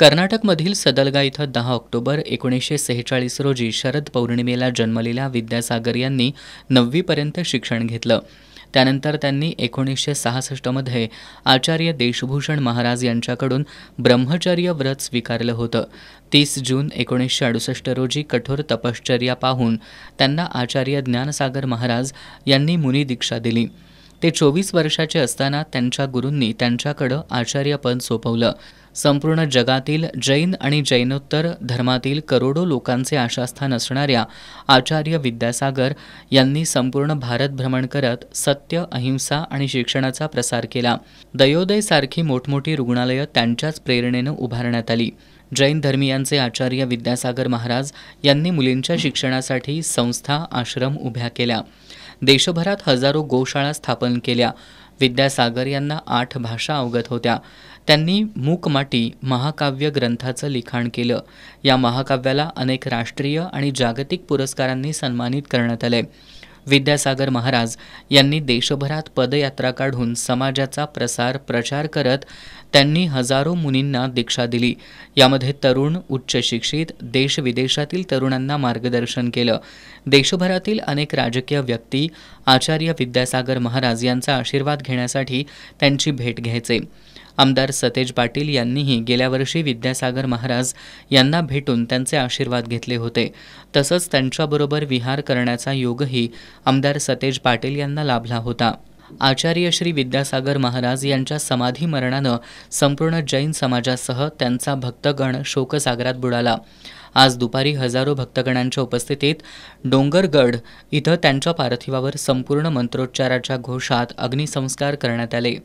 कर्नाटकमधील सदलगा इथं दहा ऑक्टोबर एकोणीसशे सेहेचाळीस रोजी शरद पौर्णिमेला जन्मलेल्या विद्यासागर यांनी नववीपर्यंत शिक्षण घेतलं त्यानंतर त्यांनी एकोणीसशे सहासष्टमध्ये आचार्य देशभूषण महाराज यांच्याकडून ब्रह्मचर्य व्रत स्वीकारलं होतं तीस जून एकोणीसशे अडुसष्ट रोजी कठोर तपश्चर्या पाहून त्यांना आचार्य ज्ञानसागर महाराज यांनी मुनी दीक्षा दिली ते चोवीस वर्षाचे असताना त्यांच्या गुरूंनी त्यांच्याकडं आचार्यपद सोपवलं संपूर्ण जगातील जैन आणि जैनोत्तर धर्मातील करोडो लोकांचे आशास्थान असणाऱ्या आचार्य विद्यासागर यांनी संपूर्ण भारत भ्रमण करत सत्य अहिंसा आणि शिक्षणाचा प्रसार केला दयोदय सारखी मोठमोठी रुग्णालयं त्यांच्याच प्रेरणेनं उभारण्यात आली जैन धर्मियांचे आचार्य विद्यासागर महाराज यांनी मुलींच्या शिक्षणासाठी संस्था आश्रम उभ्या केल्या देशभरात हजारो गोशाळा स्थापन केल्या विद्यासागर यांना आठ भाषा अवगत होत्या त्यांनी मूकमाटी महाकाव्य ग्रंथाचं लिखाण केलं या महाकाव्याला अनेक राष्ट्रीय आणि जागतिक पुरस्कारांनी सन्मानित करण्यात आले विद्यासागर महाराज यांनी देशभरात पदयात्रा काढून समाजाचा प्रसार प्रचार करत त्यांनी हजारो मुनींना दीक्षा दिली यामध्ये तरुण उच्च शिक्षित देशविदेशातील तरुणांना मार्गदर्शन केलं देशभरातील अनेक राजकीय व्यक्ती आचार्य विद्यासागर महाराज यांचा आशीर्वाद घेण्यासाठी त्यांची भेट घ्यायचे आमदार सतेज पाटील यांनीही गेल्या वर्षी विद्यासागर महाराज यांना भेटून त्यांचे आशीर्वाद घेतले होते तसंच त्यांच्याबरोबर विहार करण्याचा योगही आमदार सतेज पाटील यांना लाभला होता आचार्य श्री विद्यासागर महाराज यांच्या समाधी मरणानं संपूर्ण जैन समाजासह त्यांचा भक्तगण शोकसागरात बुडाला आज दुपारी हजारो भक्तगणांच्या उपस्थितीत डोंगरगड इथं त्यांच्या पार्थिवावर संपूर्ण मंत्रोच्चाराच्या घोषात अग्निसंस्कार करण्यात आले